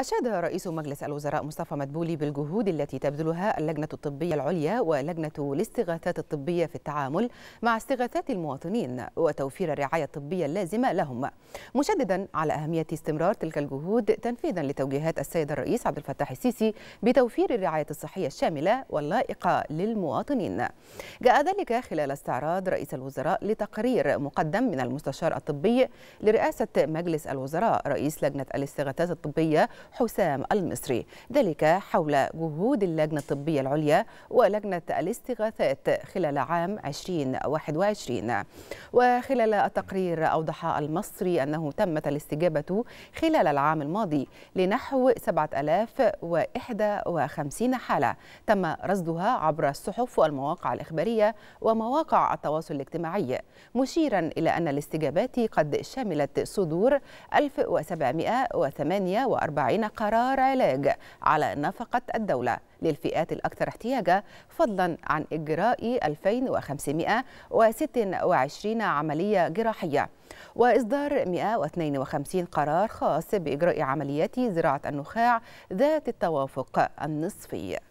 أشاد رئيس مجلس الوزراء مصطفى مدبولي بالجهود التي تبذلها اللجنة الطبية العليا ولجنة الاستغاثات الطبية في التعامل مع استغاثات المواطنين وتوفير الرعاية الطبية اللازمة لهم مشددا على أهمية استمرار تلك الجهود تنفيذا لتوجيهات السيد الرئيس عبد الفتاح السيسي بتوفير الرعاية الصحية الشاملة واللائقة للمواطنين جاء ذلك خلال استعراض رئيس الوزراء لتقرير مقدم من المستشار الطبي لرئاسة مجلس الوزراء رئيس لجنة الاستغاثات الطبية حسام المصري ذلك حول جهود اللجنة الطبية العليا ولجنة الاستغاثات خلال عام 2021 وخلال التقرير أوضح المصري أنه تمت الاستجابة خلال العام الماضي لنحو 7051 حالة تم رصدها عبر الصحف والمواقع الإخبارية ومواقع التواصل الاجتماعي مشيرا إلى أن الاستجابات قد شملت صدور 1748 40 قرار علاج على نفقة الدولة للفئات الأكثر احتياجا فضلا عن إجراء 2526 عملية جراحية وإصدار 152 قرار خاص بإجراء عمليات زراعة النخاع ذات التوافق النصفي